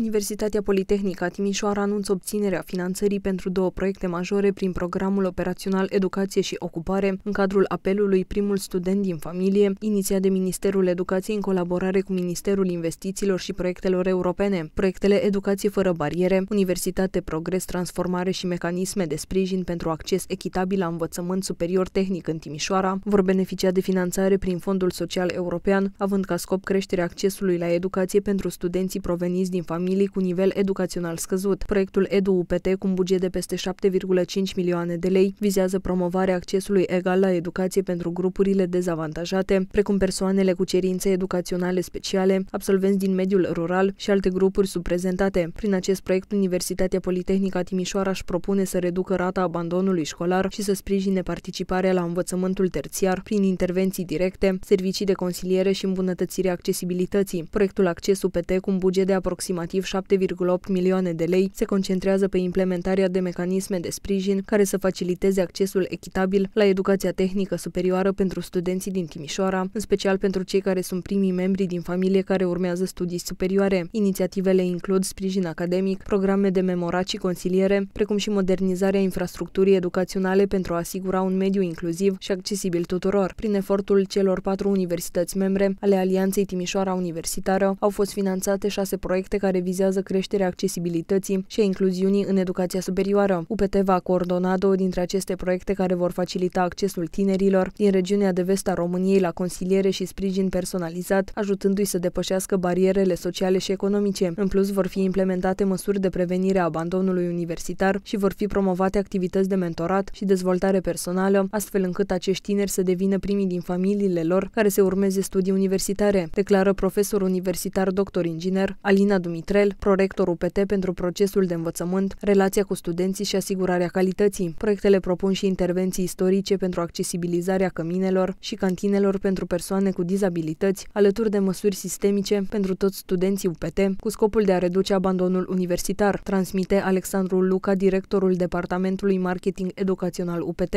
Universitatea Politehnică Timișoara anunță obținerea finanțării pentru două proiecte majore prin programul operațional Educație și Ocupare, în cadrul apelului Primul Student din Familie, inițiat de Ministerul Educației în colaborare cu Ministerul Investițiilor și Proiectelor Europene. Proiectele Educație fără bariere, Universitate Progres, Transformare și Mecanisme de sprijin pentru acces echitabil la învățământ superior tehnic în Timișoara vor beneficia de finanțare prin Fondul Social European, având ca scop creșterea accesului la educație pentru studenții proveniți din familie familii cu nivel educațional scăzut. Proiectul EduUPT, cu un buget de peste 7,5 milioane de lei, vizează promovarea accesului egal la educație pentru grupurile dezavantajate, precum persoanele cu cerințe educaționale speciale, absolvenți din mediul rural și alte grupuri subprezentate. Prin acest proiect, Universitatea Politehnică Timișoara își propune să reducă rata abandonului școlar și să sprijine participarea la învățământul terțiar prin intervenții directe, servicii de consiliere și îmbunătățirea accesibilității. Proiectul Accesul PT cu un buget de aproximativ aproximativ 7,8 milioane de lei se concentrează pe implementarea de mecanisme de sprijin care să faciliteze accesul echitabil la educația tehnică superioară pentru studenții din Timișoara, în special pentru cei care sunt primii membri din familie care urmează studii superioare. Inițiativele includ sprijin academic, programe de memorat și consiliere, precum și modernizarea infrastructurii educaționale pentru a asigura un mediu inclusiv și accesibil tuturor. Prin efortul celor patru universități membre ale Alianței Timișoara Universitară au fost finanțate șase proiecte care vizează creșterea accesibilității și a incluziunii în educația superioară. UPT va coordona două dintre aceste proiecte care vor facilita accesul tinerilor din regiunea de vest a României la consiliere și sprijin personalizat, ajutându-i să depășească barierele sociale și economice. În plus, vor fi implementate măsuri de prevenire a abandonului universitar și vor fi promovate activități de mentorat și dezvoltare personală, astfel încât acești tineri să devină primii din familiile lor care se urmeze studii universitare, declară profesor universitar doctor inginer Alina Dumitru. Mitrel, prorector UPT pentru procesul de învățământ, relația cu studenții și asigurarea calității. Proiectele propun și intervenții istorice pentru accesibilizarea căminelor și cantinelor pentru persoane cu dizabilități, alături de măsuri sistemice pentru toți studenții UPT, cu scopul de a reduce abandonul universitar, transmite Alexandru Luca, directorul Departamentului Marketing Educațional UPT.